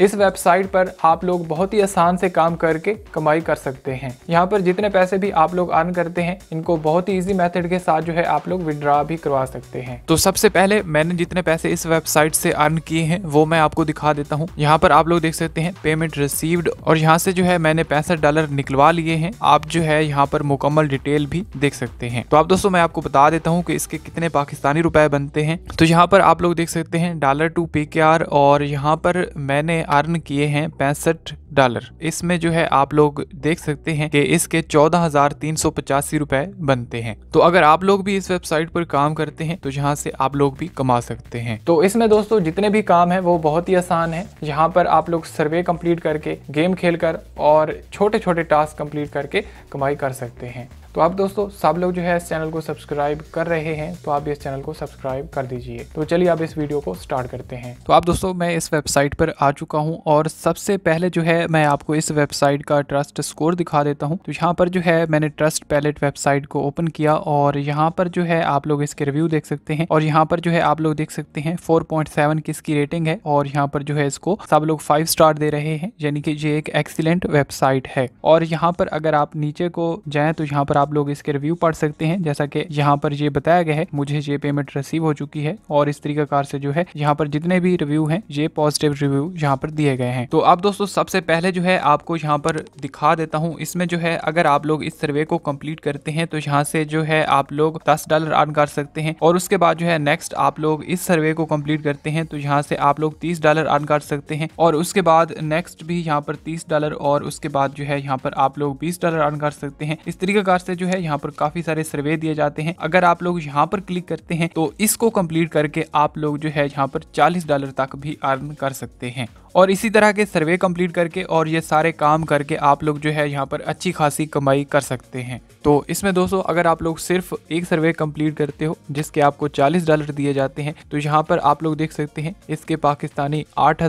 इस वेबसाइट पर आप लोग बहुत ही आसान से काम करके कमाई कर सकते हैं यहाँ पर जितने पैसे भी आप लोग अर्न करते हैं इनको बहुत ही इजी मेथड के साथ जो है आप लोग विड्रा भी करवा सकते हैं तो सबसे पहले मैंने जितने पैसे इस वेबसाइट से अर्न किए हैं वो मैं आपको दिखा देता हूँ यहाँ पर आप लोग देख सकते हैं पेमेंट रिसीव्ड और यहाँ से जो है मैंने पैंसठ डॉलर निकलवा लिए हैं आप जो है यहाँ पर मुकम्मल डिटेल भी देख सकते हैं तो आप दोस्तों मैं आपको बता देता हूँ की इसके कितने पाकिस्तानी रुपए बनते हैं तो यहाँ पर आप लोग देख सकते हैं डॉलर टू पे और यहाँ पर मैंने अर्न किए हैं पैंसठ डॉलर इसमें जो है आप लोग देख सकते हैं कि इसके चौदह हजार तीन सौ पचासी रुपए बनते हैं तो अगर आप लोग भी इस वेबसाइट पर काम करते हैं तो यहाँ से आप लोग भी कमा सकते हैं तो इसमें दोस्तों जितने भी काम है वो बहुत ही आसान है यहाँ पर आप लोग सर्वे कंप्लीट करके गेम खेल कर और छोटे छोटे टास्क कंप्लीट करके कमाई कर सकते हैं तो आप दोस्तों सब लोग जो है इस चैनल को सब्सक्राइब कर रहे हैं तो आप इस चैनल को सब्सक्राइब कर दीजिए तो चलिए आप इस वीडियो को स्टार्ट करते हैं तो आप दोस्तों मैं इस वेबसाइट पर आ चुका हूँ और सबसे पहले जो है मैं आपको इस वेबसाइट का ट्रस्ट स्कोर दिखा देता हूँ तो यहाँ पर जो है मैंने ट्रस्ट पैलेट वेबसाइट को ओपन किया और यहाँ पर जो है आप लोग इसके रिव्यू देख सकते हैं और यहाँ पर जो है आप लोग देख सकते हैं सेवन की इसकी रेटिंग है और यहाँ पर जो है इसको सब लोग फाइव स्टार दे रहे हैं यानी कि ये एक एक्सीलेंट वेबसाइट है और यहाँ पर अगर आप नीचे को जाए तो यहाँ पर आप लोग इसके रिव्यू पढ़ सकते हैं जैसा कि यहाँ पर ये बताया गया है मुझे ये पेमेंट रिसीव हो चुकी है और इस तरीका से जो है यहाँ पर जितने भी रिव्यू है ये पॉजिटिव रिव्यू यहाँ पर दिए गए हैं तो आप दोस्तों सबसे पहले पहले जो है आपको यहाँ पर दिखा देता हूँ इसमें जो है अगर आप लोग इस सर्वे को कंप्लीट करते हैं तो यहाँ से जो है आप लोग दस डॉलर अर्न कर सकते हैं और उसके बाद जो है नेक्स्ट आप लोग इस सर्वे को कंप्लीट करते हैं तो यहाँ से आप लोग तीस डॉलर अर्न कर सकते हैं और उसके बाद नेक्स्ट भी यहाँ पर तीस डॉलर और उसके बाद जो है यहाँ पर आप लोग बीस डॉलर अर्न कर सकते हैं इस तरीकेकार से जो है यहाँ पर काफी सारे सर्वे दिए जाते हैं अगर आप लोग यहाँ पर क्लिक करते हैं तो इसको कंप्लीट करके आप लोग जो है यहाँ पर चालीस डॉलर तक भी अर्न कर सकते हैं और इसी तरह के सर्वे कंप्लीट करके और ये सारे काम करके आप लोग जो है यहाँ पर अच्छी खासी कमाई कर सकते हैं तो इसमें दोस्तों अगर आप लोग सिर्फ एक सर्वे कंप्लीट करते हो जिसके आपको 40 डॉलर दिए जाते हैं तो यहाँ पर आप लोग देख सकते हैं इसके पाकिस्तानी आठ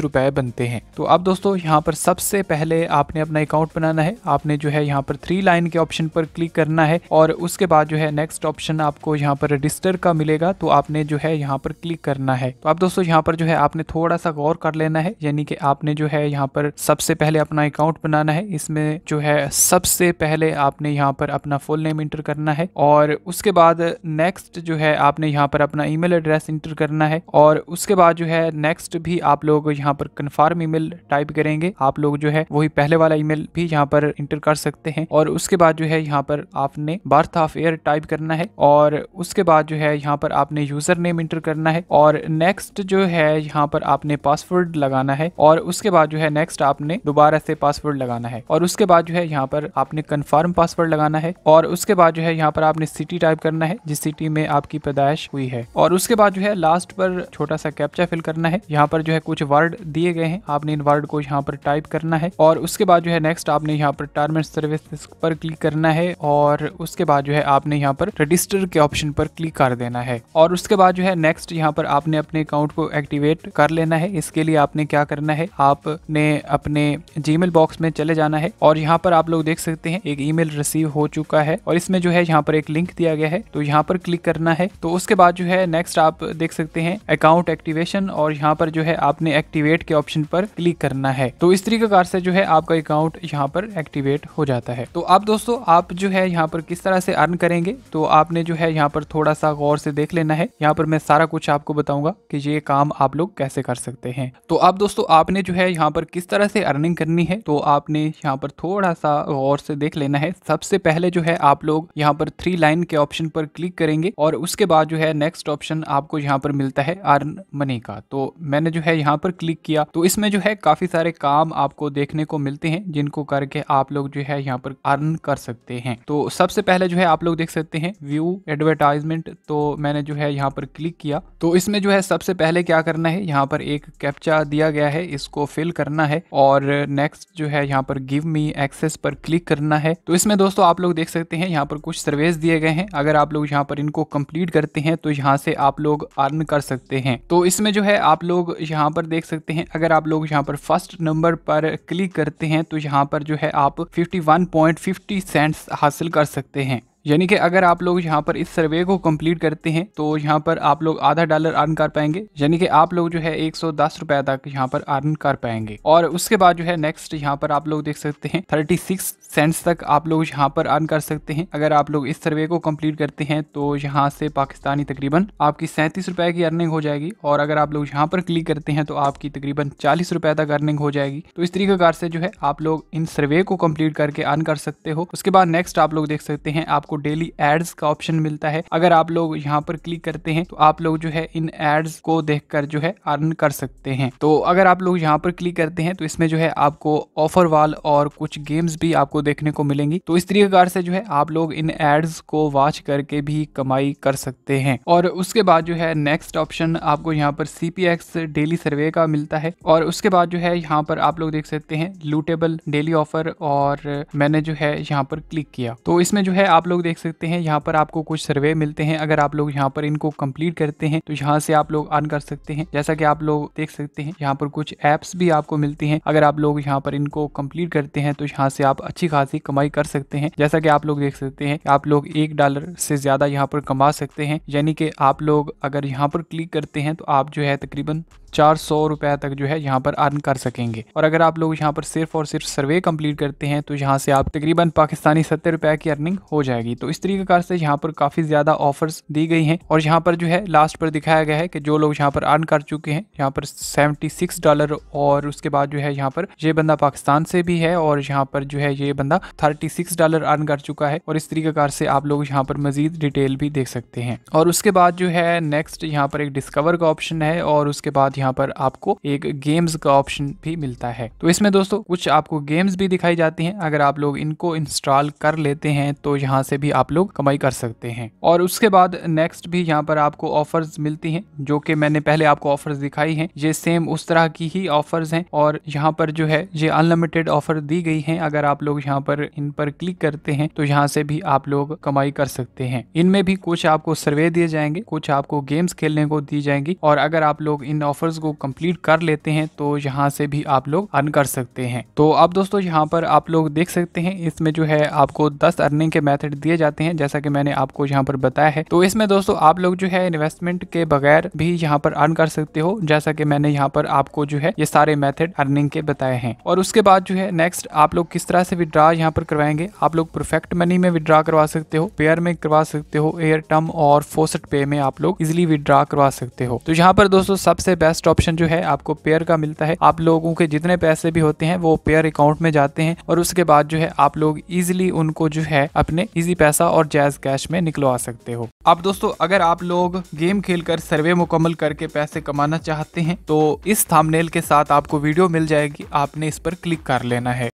रुपए बनते हैं तो अब दोस्तों यहाँ पर सबसे पहले आपने अपना अकाउंट बनाना है आपने जो है यहाँ पर थ्री लाइन के ऑप्शन पर क्लिक करना है और उसके बाद जो है नेक्स्ट ऑप्शन आपको यहाँ पर रजिस्टर का मिलेगा तो आपने जो है यहाँ पर क्लिक करना है तो अब दोस्तों यहाँ पर जो है आपने थोड़ा सा गौर कर लेना है यानी कि आपने जो है यहाँ पर सबसे पहले अपना अकाउंट बनाना है इसमें जो है सबसे पहले आपने यहाँ पर अपना फुल नेम इंटर करना है और उसके बाद नेक्स्ट जो है आपने यहाँ पर अपना ईमेल एड्रेस इंटर करना है और उसके बाद जो है नेक्स्ट भी आप लोग यहाँ पर कन्फर्म ईमेल टाइप करेंगे आप लोग जो है वही पहले वाला ईमेल भी यहाँ पर इंटर कर सकते हैं और उसके बाद जो है यहाँ पर आपने बर्थ ऑफ एयर टाइप करना है और उसके बाद जो है यहाँ पर आपने यूजर नेम इंटर करना है और नेक्स्ट जो है यहाँ पर आपने आपने पासवर्ड लगाना है और उसके बाद जो है नेक्स्ट आपने दोबारा से पासवर्ड लगाना है और उसके बाद जो है यहाँ पर आपने कन्फर्म पासवर्ड लगाना है और उसके बाद जो है यहाँ पर आपने सिटी टाइप करना है जिस सिटी में आपकी पैदाइश हुई है और उसके बाद जो है लास्ट पर छोटा सा कैप्चा फिल करना है यहाँ पर जो है कुछ वर्ड दिए गए हैं आपने इन वर्ड को यहाँ पर टाइप करना है और उसके बाद जो है नेक्स्ट आपने यहाँ पर टर्म एंड सर्विस पर क्लिक करना है और उसके बाद जो है आपने यहाँ पर रजिस्टर के ऑप्शन पर क्लिक कर देना है और उसके बाद जो है नेक्स्ट यहाँ पर आपने अपने अकाउंट को एक्टिवेट कर लेना है है इसके लिए आपने क्या करना है आपने अपने जीमेल बॉक्स में चले जाना है और यहाँ पर आप लोग देख सकते हैं एक ईमेल रिसीव हो चुका है और इसमें जो है यहाँ पर एक लिंक दिया गया है तो यहाँ पर क्लिक करना है तो उसके बाद जो है नेक्स्ट आप देख सकते हैं अकाउंट एक्टिवेशन और यहाँ पर जो है आपने एक्टिवेट के ऑप्शन पर क्लिक करना है तो इस तरीके से जो है आपका अकाउंट यहाँ पर एक्टिवेट हो जाता है तो आप दोस्तों आप जो है यहाँ पर किस तरह से अर्न करेंगे तो आपने जो है यहाँ पर थोड़ा सा गौर से देख लेना है यहाँ पर मैं सारा कुछ आपको बताऊंगा कि ये काम आप लोग कैसे कर सकते सकते हैं तो अब दोस्तों आपने जो है यहाँ पर किस तरह से अर्निंग करनी है तो आपने यहाँ पर थोड़ा सा गौर से देख लेना है सबसे पहले जो है आप लोग यहाँ पर थ्री लाइन के ऑप्शन पर क्लिक करेंगे और उसके बाद जो है नेक्स्ट ऑप्शन आपको यहाँ पर मिलता है अर्न मनी का तो मैंने जो है यहाँ पर क्लिक किया तो इसमें जो है काफी सारे काम आपको देखने को मिलते हैं जिनको करके आप लोग जो है यहाँ पर अर्न कर सकते हैं तो सबसे पहले जो है आप लोग देख सकते हैं व्यू एडवर्टाइजमेंट तो मैंने जो है यहाँ पर क्लिक किया तो इसमें जो है सबसे पहले क्या करना है यहाँ पर एक एक कैप्चा दिया गया है इसको फिल करना है और नेक्स्ट जो है यहाँ पर गिव मी एक्सेस पर क्लिक करना है तो इसमें दोस्तों आप लोग देख सकते हैं यहाँ पर कुछ सर्वेस दिए गए हैं अगर आप लोग यहाँ पर इनको कंप्लीट करते हैं तो यहाँ से आप लोग अर्न कर सकते हैं तो इसमें जो है आप लोग यहाँ पर देख सकते हैं अगर आप लोग यहाँ पर फर्स्ट नंबर पर क्लिक करते हैं तो यहाँ पर जो है आप फिफ्टी सेंट्स हासिल कर सकते हैं यानी कि अगर आप लोग यहाँ पर इस सर्वे को कंप्लीट करते हैं तो यहाँ पर आप लोग आधा डॉलर अर्न कर पाएंगे यानी कि आप लोग जो है एक सौ दस रुपए तक यहाँ पर अर्न कर पाएंगे और उसके बाद जो है नेक्स्ट यहाँ पर आप लोग देख सकते हैं थर्टी सिक्स सेंट्स तक आप लोग यहाँ पर अर्न कर सकते हैं अगर आप लोग इस सर्वे को कम्प्लीट करते हैं तो यहाँ से पाकिस्तानी तकरीबन आपकी सैंतीस रुपए की अर्निंग हो जाएगी और अगर आप लोग यहाँ पर क्लिक करते हैं तो आपकी तकरीबन चालीस रुपए तक अर्निंग हो जाएगी तो इस तरीकेकार से जो है आप लोग इन सर्वे को कम्प्लीट करके अर्न कर सकते हो उसके बाद नेक्स्ट आप लोग देख सकते हैं आपको आपको डेली एड्स का ऑप्शन मिलता है अगर आप लोग यहाँ पर क्लिक करते हैं तो आप लोग जो है इन एड्स को देखकर जो है अर्न कर सकते हैं तो अगर आप लोग यहाँ पर क्लिक करते हैं तो इसमें जो है आपको ऑफर वाल और कुछ गेम्स भी आपको देखने को मिलेंगी तो इस तरीके से जो है आप लोग इन एड्स को वॉच करके भी कमाई कर सकते हैं और उसके बाद जो है नेक्स्ट ऑप्शन आपको यहाँ पर सीपीएक्स डेली सर्वे का मिलता है और उसके बाद जो है यहाँ पर आप लोग देख सकते हैं लूटेबल डेली ऑफर और मैंने जो है यहाँ पर क्लिक किया तो इसमें जो है आप लोग देख सकते हैं यहाँ पर आपको कुछ सर्वे मिलते हैं अगर आप लोग यहाँ पर इनको कंप्लीट करते हैं तो यहाँ से आप लोग अर्न कर सकते हैं जैसा कि आप लोग देख सकते हैं यहाँ पर कुछ एप्स भी आपको मिलती हैं अगर आप लोग यहाँ पर इनको कम्प्लीट करते हैं तो यहाँ से आप अच्छी खासी कमाई कर सकते हैं जैसा कि आप लोग देख सकते हैं आप लोग एक डॉलर से ज्यादा यहाँ पर कमा सकते हैं यानी कि आप लोग अगर यहाँ पर क्लिक करते हैं तो आप जो है तकरीबन चार सौ रुपए तक जो है यहाँ पर अर्न कर सकेंगे और अगर आप लोग यहाँ पर सिर्फ और सिर्फ सर्वे कंप्लीट करते हैं तो यहाँ से आप तकरीबन पाकिस्तानी सत्तर रुपए की अर्निंग हो जाएगी तो इस तरीके कार से यहाँ पर काफ़ी ज़्यादा ऑफर्स दी गई हैं और यहाँ पर जो है लास्ट पर दिखाया गया है कि जो लोग यहाँ पर अर्न कर चुके हैं यहाँ पर सेवेंटी सिक्स डॉलर और उसके बाद जो है यहाँ पर ये बंदा पाकिस्तान से भी है और यहाँ पर जो है ये बंदा थर्टी सिक्स डॉलर अर्न कर चुका है और इस तरीके कार से आप लोग यहाँ पर मजीद डिटेल भी देख सकते हैं और उसके बाद जो है नेक्स्ट यहाँ पर एक डिस्कवर का ऑप्शन है और उसके बाद यहाँ यहाँ पर आपको एक गेम्स का ऑप्शन भी मिलता है तो इसमें दोस्तों कुछ आपको गेम्स भी दिखाई जाती हैं अगर आप लोग इनको इंस्टॉल कर लेते हैं तो यहाँ से भी आप लोग कमाई कर सकते हैं और उसके बाद नेक्स्ट भी यहाँ पर आपको ऑफर्स मिलती हैं जो कि मैंने पहले आपको ऑफर्स दिखाई हैं ये सेम उस तरह की ही ऑफर्स हैं और यहाँ पर जो है ये अनलिमिटेड ऑफर दी गई है अगर आप लोग यहाँ पर इन पर क्लिक करते हैं तो यहाँ से भी आप लोग कमाई कर सकते हैं इनमें भी कुछ आपको सर्वे दिए जाएंगे कुछ आपको गेम्स खेलने को दी जाएंगी और अगर आप लोग इन ऑफर्स चैप्टर्स को कंप्लीट कर लेते हैं तो यहाँ से भी आप लोग अर्न कर सकते हैं तो अब दोस्तों यहाँ पर आप लोग देख सकते हैं इसमें जो है आपको दस अर्निंग के मैथड दिए जाते हैं जैसा कि मैंने आपको यहाँ पर बताया है तो इसमें दोस्तों आप लोग जो है इन्वेस्टमेंट के बगैर भी यहाँ पर अर्न कर सकते हो जैसा की मैंने यहाँ पर आपको जो है ये सारे मेथड अर्निंग के बताए हैं और उसके बाद जो है नेक्स्ट आप लोग किस तरह से विद्रॉ यहाँ पर करवाएंगे आप लोग परफेक्ट मनी में विद्रॉ करवा सकते हो पेयर में करवा सकते हो एयर टर्म और फोसट पे में आप लोग इजिली विद्रॉ करवा सकते हो तो यहाँ पर दोस्तों सबसे बेस्ट बेस्ट ऑप्शन जो है आपको पेयर का मिलता है आप लोगों के जितने पैसे भी होते हैं वो पेयर अकाउंट में जाते हैं और उसके बाद जो है आप लोग इजिली उनको जो है अपने इजी पैसा और जैज कैश में निकलवा सकते हो अब दोस्तों अगर आप लोग गेम खेलकर सर्वे मुकम्मल करके पैसे कमाना चाहते हैं तो इस थामनेल के साथ आपको वीडियो मिल जाएगी आपने इस पर क्लिक कर लेना है